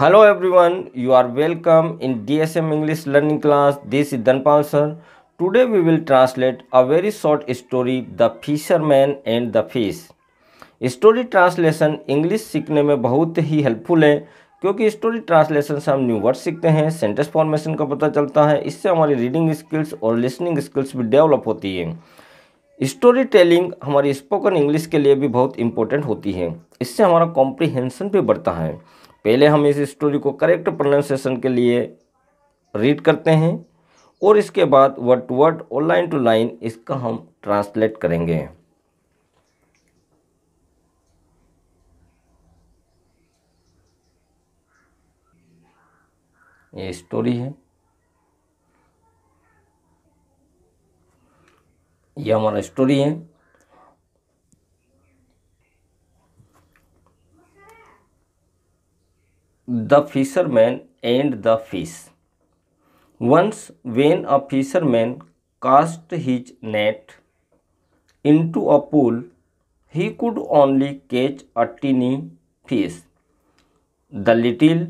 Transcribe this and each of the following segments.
Hello everyone you are welcome in DSM English learning class this is Dhanpal sir today we will translate a very short story the fisherman and the fish story translation English सीखने में बहुत ही helpful है क्योंकि story translation से हम new word सीखते हैं sentence formation का पता चलता है इससे हमारी रीडिंग स्किल्स और लिसनिंग स्किल्स भी डेवलप होती है स्टोरी टेलिंग हमारी स्पोकन इंग्लिश के लिए भी बहुत इंपॉर्टेंट होती है इससे हमारा कॉम्प्रिहेंशन भी बढ़ता है पहले हम इस स्टोरी को करेक्ट प्रोनाउंसिएशन के लिए रीड करते हैं और इसके बाद वर्ड टू वर्ड और लाइन टू लाइन इसका हम ट्रांसलेट करेंगे ये स्टोरी है ये हमारा स्टोरी है the fisherman and the fish. Once when a fisherman cast his net into a pool, he could only catch a tiny fish. The little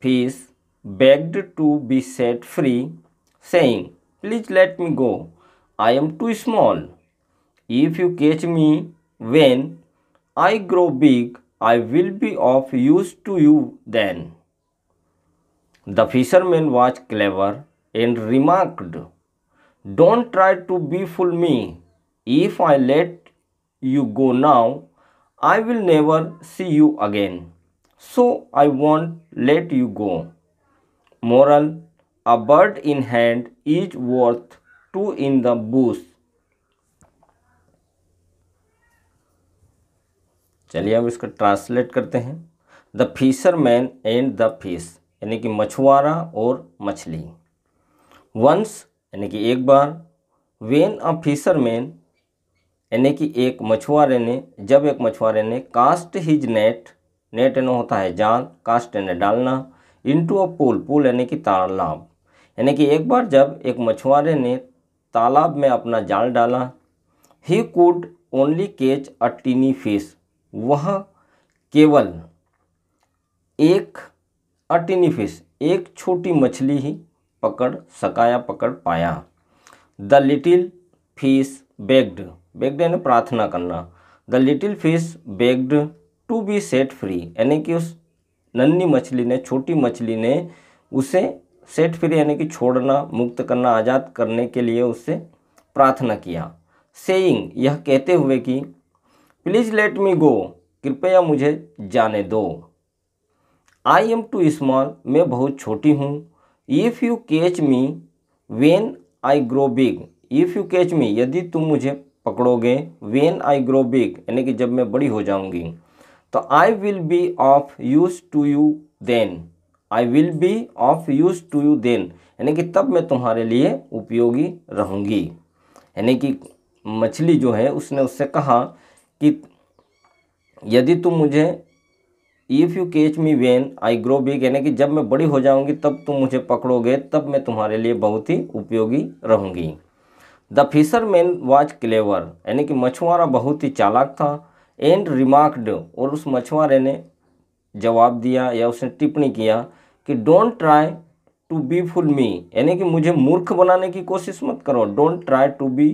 fish begged to be set free, saying, Please let me go. I am too small. If you catch me when I grow big, I will be of use to you then. The fisherman was clever and remarked, Don't try to befool me. If I let you go now, I will never see you again. So I won't let you go. Moral A bird in hand is worth two in the bush. चलिए अब इसका translate करते हैं the fisherman and the fish यानी कि मछुआरा और मछली वंस यानी कि एक बार वेन अ फिशर मैन यानी कि एक मछुआरे ने जब एक मछुआरे ने कास्ट हिज नेट नेट यानी होता है जाल कास्ट यानी डालना इनटू अ पुल पुल यानी कि तालाब यानी कि एक बार जब एक मछुआरे ने तालाब में अपना जाल डाला ही could only catch a tiny fish वह केवल एक अटिनी फिश एक छोटी मछली ही पकड़ सका या पकड़ पाया the little fish begged begged यानी प्रार्थना करना the little fish begged to be set free यानी कि उस नन्ही मछली ने छोटी मछली ने उसे सेट फ्री यानी कि छोड़ना मुक्त करना आज़ाद करने के लिए उससे प्रार्थना किया सेइंग यह कहते हुए कि प्लीज़ लेट मी गो कृपया मुझे जाने दो आई एम टू स्मॉल मैं बहुत छोटी हूँ if you catch me when I grow big if you catch me यदि तुम मुझे पकड़ोगे वेन आई ग्रो बिग यानी कि जब मैं बड़ी हो जाऊंगी तो I will be of use to you then I will be of use to you then यानी कि तब मैं तुम्हारे लिए उपयोगी रहूँगी यानी कि मछली जो है उसने उससे कहा कि यदि तुम मुझे if you catch me when I grow big यानी कि जब मैं बड़ी हो जाऊंगी तब तुम मुझे पकड़ोगे तब मैं तुम्हारे लिए बहुत ही उपयोगी रहूंगी the fisherman was clever यानी कि मछुआरा बहुत ही चालाक था एंड रिमार्कड और उस मछुआरे ने जवाब दिया या उसने टिप्पणी किया कि don't try to be fool me यानी कि मुझे मूर्ख बनाने की कोशिश मत करो don't try to be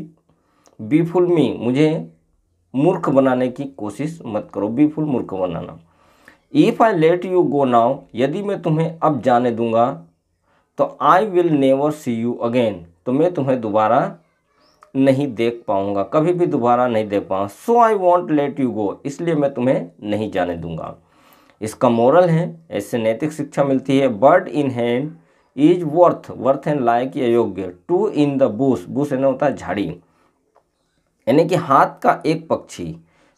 be fool me मुझे मूर्ख बनाने की कोशिश मत करो बी फुल मूर्ख बनाना if I let you go now यदि मैं तुम्हें अब जाने दूंगा तो I will never see you again तो मैं तुम्हें दोबारा नहीं देख पाऊंगा कभी भी दोबारा नहीं देख पाऊँगा so I won't let you go इसलिए मैं तुम्हें नहीं जाने दूंगा इसका मॉरल है ऐसे नैतिक शिक्षा मिलती है bird in hand is worth worth and like अयोग्य two in the bush bush ना होता है झाड़ी यानी कि हाथ का एक पक्षी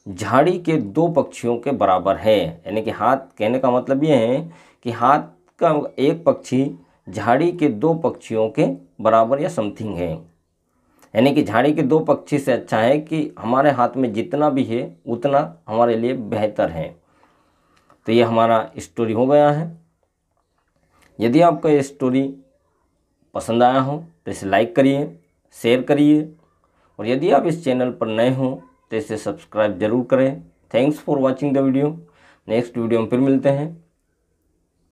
झाड़ी के दो पक्षियों के बराबर है यानी कि हाथ कहने का मतलब ये है कि हाथ का एक पक्षी झाड़ी के दो पक्षियों के बराबर या समथिंग है यानी कि झाड़ी के दो पक्षी से अच्छा है कि हमारे हाथ में जितना भी है उतना हमारे लिए बेहतर है तो ये हमारा स्टोरी हो गया है यदि आपका ये स्टोरी पसंद आया हो तो इसे लाइक करिए शेयर करिए और यदि आप इस चैनल पर नए हों तो इसे सब्सक्राइब जरूर करें thanks for watching the video next video में फिर मिलते हैं